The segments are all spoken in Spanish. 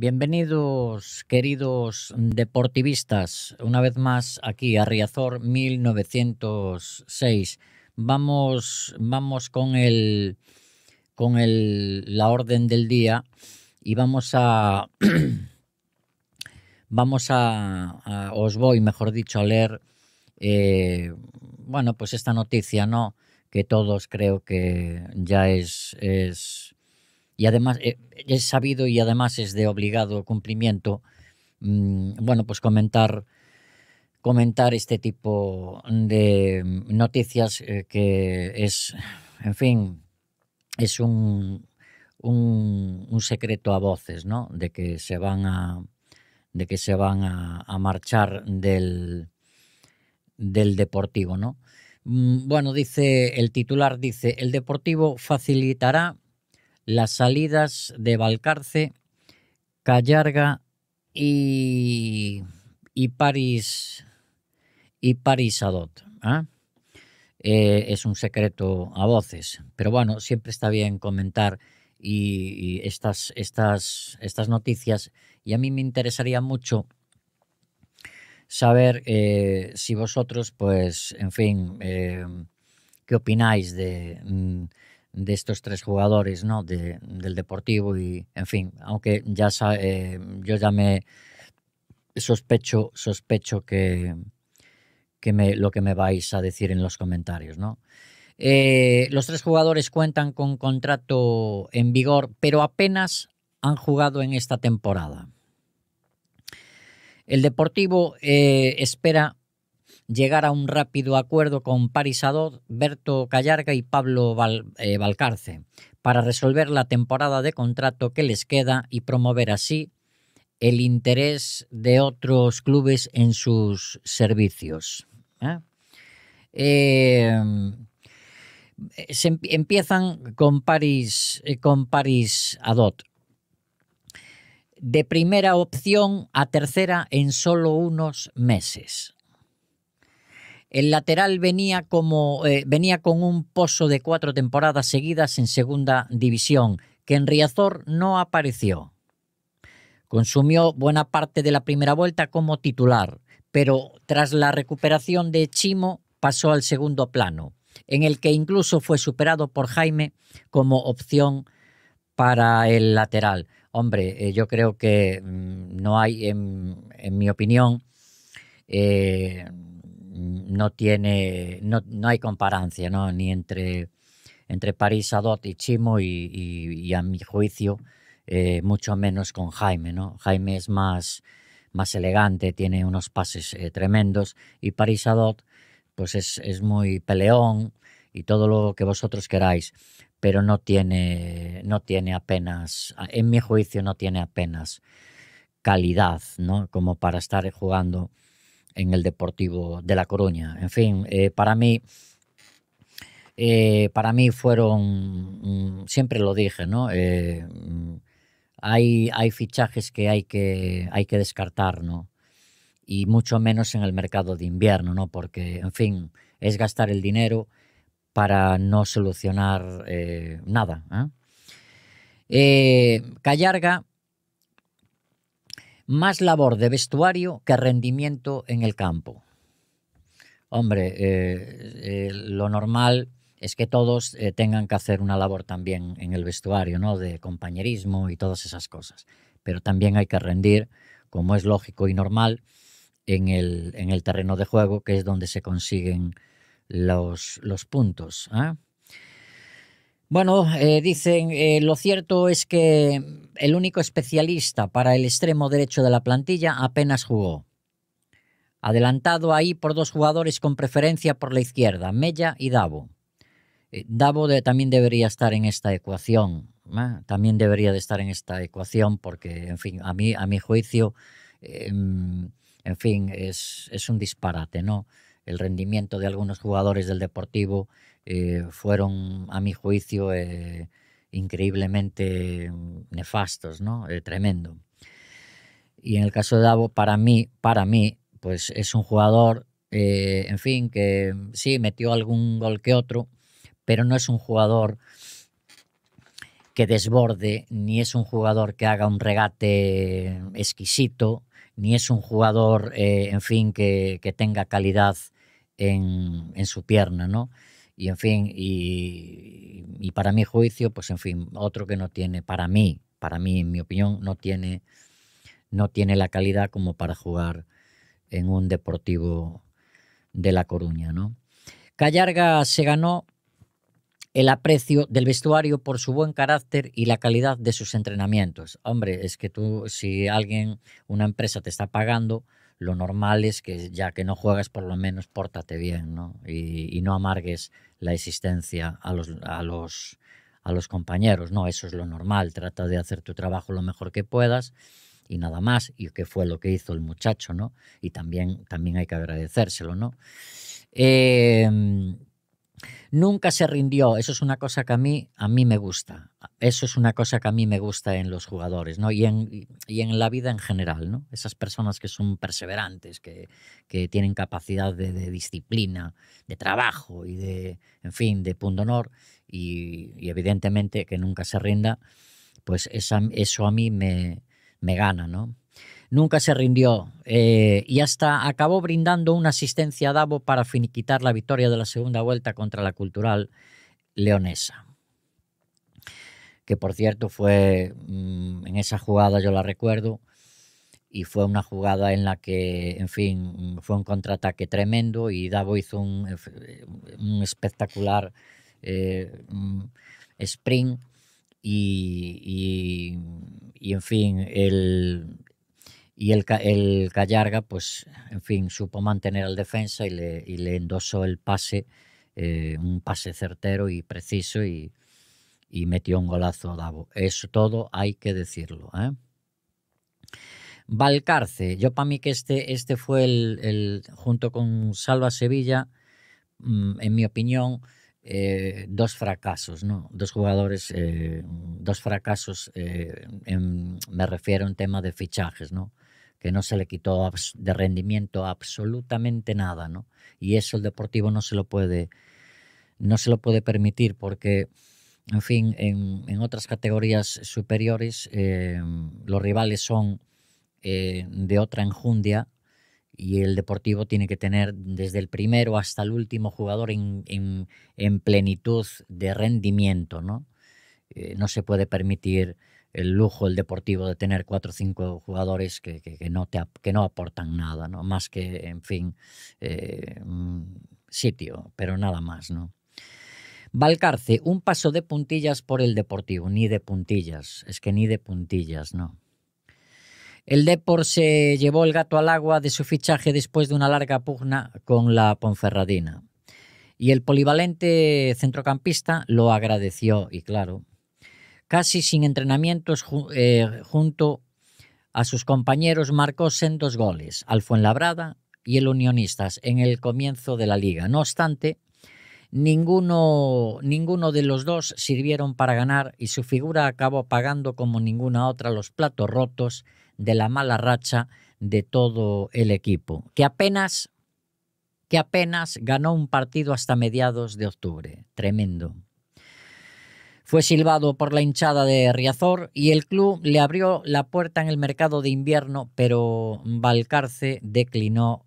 Bienvenidos, queridos deportivistas, una vez más aquí a Riazor 1906. Vamos, vamos con, el, con el, la orden del día y vamos a, vamos a, os voy, mejor dicho, a leer, eh, bueno, pues esta noticia, ¿no? Que todos creo que ya es, es y además eh, es sabido y además es de obligado cumplimiento, mm, bueno, pues comentar comentar este tipo de noticias eh, que es, en fin, es un, un, secreto a voces, ¿no? De que se van a, de que se van marchar del, del Deportivo, ¿no? Mm, bueno, dice el titular, dice, el Deportivo facilitará las salidas de Valcarce, Callarga y, y París y París Adot. ¿ah? Eh, es un secreto a voces, pero bueno, siempre está bien comentar y, estas, estas, estas noticias y a mí me interesaría mucho saber eh, si vosotros, pues, en fin, eh, qué opináis de, de estos tres jugadores, ¿no? del Deportivo y, en fin, aunque ya eh, yo ya me sospecho, sospecho que, que me, lo que me vais a decir en los comentarios, ¿no? Eh, los tres jugadores cuentan con contrato en vigor, pero apenas han jugado en esta temporada. El Deportivo eh, espera llegar a un rápido acuerdo con Paris Adot, Berto Callarga y Pablo Balcarce eh, Valcarce para resolver la temporada de contrato que les queda y promover así el interés de otros clubes en sus servicios. ¿eh? Eh, se empiezan con Paris, con Paris Adot. De primera opción a tercera en solo unos meses. El lateral venía, como, eh, venía con un pozo de cuatro temporadas seguidas en segunda división, que en Riazor no apareció. Consumió buena parte de la primera vuelta como titular, pero tras la recuperación de Chimo pasó al segundo plano, en el que incluso fue superado por Jaime como opción para el lateral. Hombre, eh, yo creo que mm, no hay, en, mi opinión, eh, no tiene, no, hay comparancia, ¿no? Ni entre, entre París Sadot y Chimo y, a mi juicio, eh, mucho menos con Jaime, ¿no? Jaime es más, más elegante, tiene unos pases eh, tremendos y París Sadot, pues es, es muy peleón y todo lo que vosotros queráis, pero no tiene, no tiene apenas, en mi juicio no tiene apenas calidad, ¿no? Como para estar jugando en el Deportivo de La Coruña. En fin, eh, para mí... Eh, para mí fueron, mm, siempre lo dije, ¿no? Eh, mm, hay, hay, fichajes que hay, que hay que descartar, ¿no? Y mucho menos en el mercado de invierno, ¿no? Porque, en fin, es gastar el dinero para no solucionar nada. Callarga más labor de vestuario que rendimiento en el campo. Hombre, eh, eh, lo normal es que todos eh, tengan que hacer una labor también en el vestuario, ¿no? De compañerismo y todas esas cosas. Pero también hay que rendir, como es lógico y normal, en el, en el terreno de juego, que es donde se consiguen los, los puntos. Bueno, eh, dicen, eh, lo cierto es que el único especialista para el extremo derecho de la plantilla apenas jugó. Adelantado ahí por dos jugadores con preferencia por la izquierda, Mella y Davo. Eh, Davo también debería estar en esta ecuación. También debería de estar en esta ecuación porque, en fin, a, mí, a mi juicio, em, en fin, es, es un disparate, ¿no? El rendimiento de algunos jugadores del Deportivo eh, fueron, a mi juicio, eh, increíblemente mm, nefastos, ¿no? Eh, tremendo. Y en el caso de Davo, para mí, para mí, pues es un jugador, en fin, que sí, metió algún gol que otro, pero no es un jugador que desborde, ni es un jugador que haga un regate exquisito, ni es un jugador, en fin, que, tenga calidad en, en, su pierna, ¿no? Y en fin, y, para mi juicio, pues en fin, otro que no tiene, para mí, para mí, en mi opinión, no tiene, no tiene la calidad como para jugar en un deportivo de La Coruña, ¿no? Callarga se ganó el aprecio del vestuario por su buen carácter y la calidad de sus entrenamientos. Hombre, es que tú, si alguien, una empresa te está pagando, lo normal es que ya que no juegas, por lo menos pórtate bien, ¿no? Y, no amargues la existencia a los, a los, a los compañeros, ¿no? Eso es lo normal, trata de hacer tu trabajo lo mejor que puedas y nada más, y que fue lo que hizo el muchacho, ¿no? Y también, también hay que agradecérselo, ¿no? Em, Nunca se rindió, eso es una cosa que a mí, a mí me gusta, eso es una cosa que a mí me gusta en los jugadores ¿no? y, en, y en la vida en general, ¿no? esas personas que son perseverantes, que, tienen capacidad de, disciplina, de trabajo y de, en fin, de punto y, y evidentemente que nunca se rinda, pues eso a mí me, me gana, ¿no? nunca se rindió eh, y hasta acabó brindando una asistencia a Davo para finiquitar la victoria de la segunda vuelta contra la Cultural Leonesa. Que por cierto fue, mm, en esa jugada yo la recuerdo, y fue una jugada en la que, en fin, fue un contraataque tremendo y Davo hizo un, espectacular eh, mm, sprint y, en fin, el, y el, el Callarga, pues, en fin, supo mantener al defensa y le, endosó el pase, eh, un pase certero y preciso y, metió un golazo a Davo. Eso todo hay que decirlo. ¿eh? Valcarce, yo para mí que este, este fue el, junto con Salva Sevilla, mm, en mi opinión, eh, dos fracasos, ¿no? Dos jugadores, eh, dos fracasos, me refiero en tema de fichajes, ¿no? que no se le quitó de rendimiento absolutamente nada, ¿no? Y eso el Deportivo no se lo puede, no se lo puede permitir porque, en fin, en, otras categorías superiores eh, los rivales son eh, de otra enjundia y el Deportivo tiene que tener desde el primero hasta el último jugador en, plenitud de rendimiento, ¿no? Eh, no se puede permitir el lujo, el deportivo de tener cuatro o cinco jugadores que, no, que no aportan nada, ¿no? más que, en fin, eh, mm, sitio, pero nada más. ¿no? Valcarce, un paso de puntillas por el deportivo, ni de puntillas, es que ni de puntillas, ¿no? El Depor se llevó el gato al agua de su fichaje después de una larga pugna con la Ponferradina. Y el polivalente centrocampista lo agradeció, y claro, Casi sin entrenamientos eh, junto a sus compañeros marcó sendos goles al Fuenlabrada y el Unionistas en el comienzo de la liga. No obstante, ninguno, ninguno de los dos sirvieron para ganar y su figura acabó pagando como ninguna otra los platos rotos de la mala racha de todo el equipo, que apenas, que apenas ganó un partido hasta mediados de octubre. Tremendo. Fue silbado por la hinchada de Riazor y el club le abrió la puerta en el mercado de invierno, pero Valcarce declinó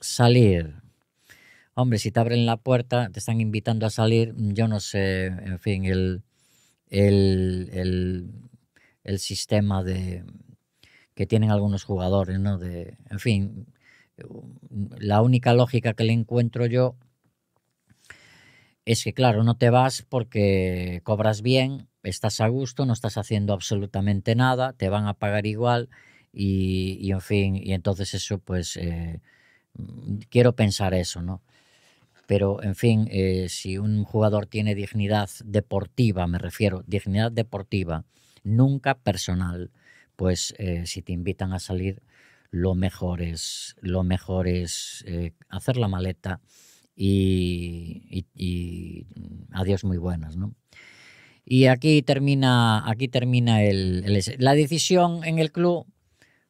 salir. Hombre, si te abren la puerta, te están invitando a salir, yo no sé, en fin, el, el, el, el sistema de, que tienen algunos jugadores, ¿no? De, en fin, la única lógica que le encuentro yo es que, claro, no te vas porque cobras bien, estás a gusto, no estás haciendo absolutamente nada, te van a pagar igual y, en fin, y entonces eso, pues, eh, mm, quiero pensar eso, ¿no? Pero, en fin, eh, si un jugador tiene dignidad deportiva, me refiero, dignidad deportiva, nunca personal, pues eh, si te invitan a salir, lo mejor es, lo mejor es hacer la maleta y, adiós muy buenas, ¿no? Y aquí termina, aquí termina el, la decisión en el club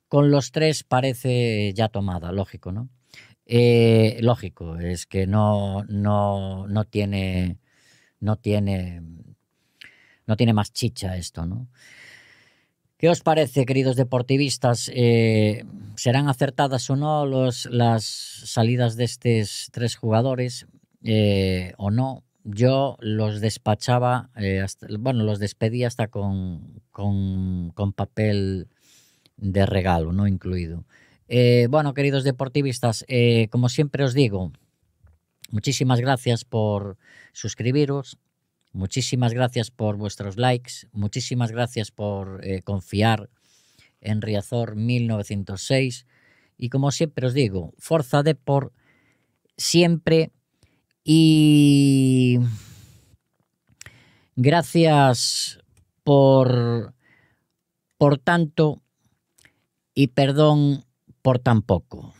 con los tres parece ya tomada, lógico, ¿no? Eh, lógico, es que no, no, no tiene, no tiene, no tiene más chicha esto, ¿no? ¿Qué os parece, queridos deportivistas? Eh, ¿Serán acertadas o no las salidas de estos tres jugadores eh, o no? Yo los despachaba, eh, bueno, los despedí hasta con, con papel de regalo, no incluido. bueno, queridos deportivistas, como siempre os digo, muchísimas gracias por suscribiros, Muchísimas gracias por vuestros likes, muchísimas gracias por confiar en Riazor 1906 y como siempre os digo, de por siempre y gracias por por tanto y perdón por tan poco.